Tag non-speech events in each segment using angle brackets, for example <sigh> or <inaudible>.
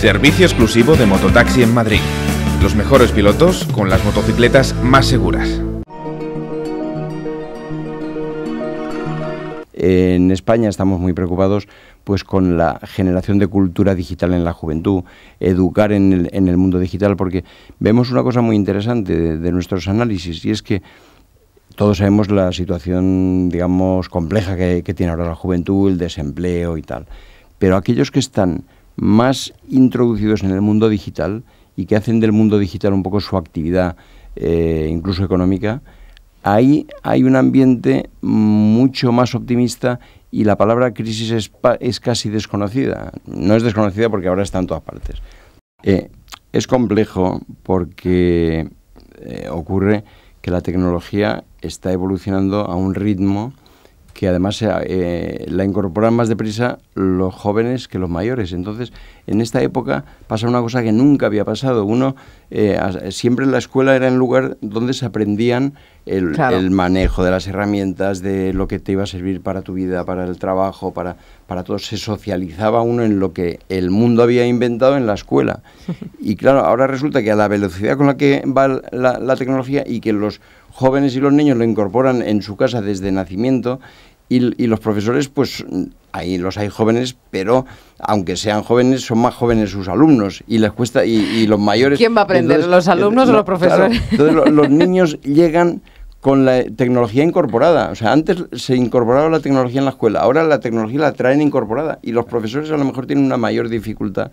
Servicio exclusivo de mototaxi en Madrid. Los mejores pilotos con las motocicletas más seguras. en España estamos muy preocupados pues con la generación de cultura digital en la juventud, educar en el, mundo digital, porque vemos una cosa muy interesante de, nuestros análisis y es que todos sabemos la situación, digamos, compleja que, que tiene ahora la juventud, el desempleo y tal, pero aquellos que están más introducidos en el mundo digital y que hacen del mundo digital un poco su actividad, eh, incluso económica, ahí hay un ambiente mucho más optimista y la palabra crisis es, casi desconocida. No es desconocida porque ahora está en todas partes. Eh, es complejo porque eh, ocurre que la tecnología está evolucionando a un ritmo que además eh, eh, la incorporan más deprisa los jóvenes que los mayores. Entonces, en esta época pasa una cosa que nunca había pasado. Uno, eh, siempre la escuela era el lugar donde se aprendían el, manejo de las herramientas, de lo que te iba a servir para tu vida, para el trabajo, para, para todo. Se socializaba uno en lo que el mundo había inventado en la escuela. <laughs> Y claro, ahora resulta que a la velocidad con la que va la, la tecnología y que los jóvenes y los niños lo incorporan en su casa desde nacimiento, y, los profesores, pues ahí los hay jóvenes, pero aunque sean jóvenes, son más jóvenes sus alumnos y les cuesta, y, los mayores... ¿Quién va a aprender, los alumnos o los profesores? entonces los <laughs> niños llegan con la tecnología incorporada. O sea, antes se incorporaba la tecnología en la escuela, ahora la tecnología la traen incorporada y los profesores a lo mejor tienen una mayor dificultad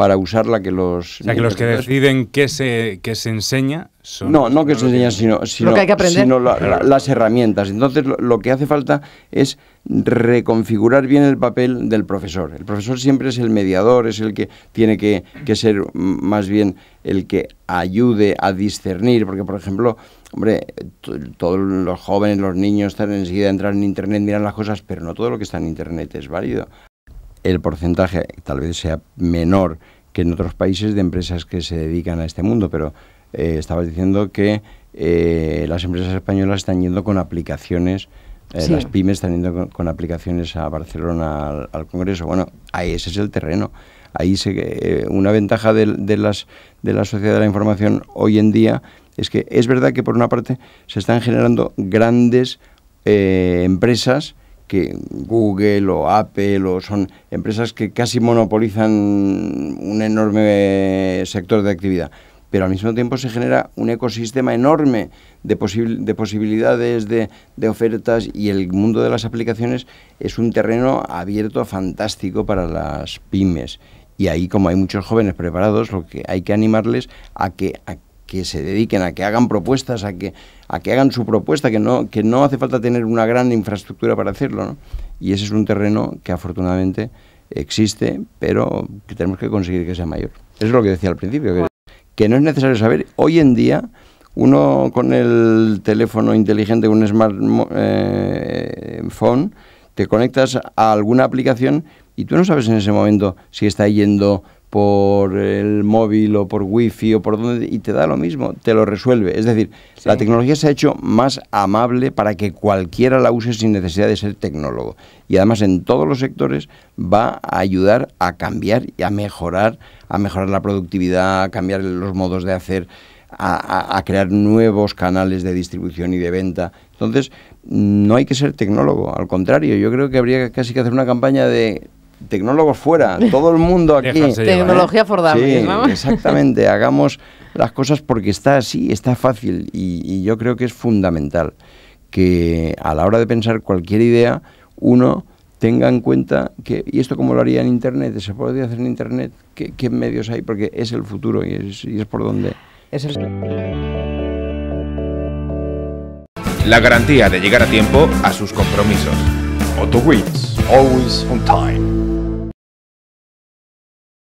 para usarla que los... O que los que deciden qué se, qué se enseña son... No, no que se enseña, sino, sino, hay que aprender. sino las herramientas. Entonces, lo, que hace falta es reconfigurar bien el papel del profesor. El profesor siempre es el mediador, es el que tiene que, ser más bien el que ayude a discernir, porque, por ejemplo, hombre, todos los jóvenes, los niños, están enseguida entrar en Internet, miran las cosas, pero no todo lo que está en Internet es válido el porcentaje tal vez sea menor que en otros países de empresas que se dedican a este mundo, pero eh, estabas diciendo que eh, las empresas españolas están yendo con aplicaciones, eh, las pymes están yendo con, aplicaciones a Barcelona al, Congreso. Bueno, ahí ese es el terreno. Ahí se, eh, una ventaja de, las, de la sociedad de la información hoy en día es que es verdad que por una parte se están generando grandes empresas que Google o Apple o son empresas que casi monopolizan un enorme sector de actividad pero al mismo tiempo se genera un ecosistema enorme de, posibilidades, de, ofertas y el mundo de las aplicaciones es un terreno abierto fantástico para las pymes. Y ahí, como hay muchos jóvenes preparados, lo que hay que animarles a que, que se dediquen a que hagan propuestas, a que, a que hagan su propuesta, que no, que no hace falta tener una gran infraestructura para hacerlo. ¿no? Y ese es un terreno que afortunadamente existe, pero que tenemos que conseguir que sea mayor. Eso es lo que decía al principio, que, no es necesario saber. Hoy en día, uno con el teléfono inteligente, un smartphone, eh, te conectas a alguna aplicación y tú no sabes en ese momento si está yendo por el móvil o por wifi o por donde y te da lo mismo, te lo resuelve. Es decir, la tecnología se ha hecho más amable para que cualquiera la use sin necesidad de ser tecnólogo. Y además en todos los sectores va a ayudar a cambiar y a mejorar, a mejorar la productividad, a cambiar los modos de hacer, a, a crear nuevos canales de distribución y de venta. Entonces, no hay que ser tecnólogo, al contrario, yo creo que habría casi que hacer una campaña de tecnólogos fuera, <laughs> todo el mundo aquí. ¿eh? Tecnología fordable, sí, <laughs> Exactamente, hagamos las cosas porque está así, está fácil y, yo creo que es fundamental que a la hora de pensar cualquier idea uno tenga en cuenta que, ¿y esto como lo haría en Internet? ¿Se podría hacer en Internet? ¿Qué, medios hay? Porque es el futuro y es, por donde... Es La garantía de llegar a tiempo a sus compromisos. Otto Wins, always on time.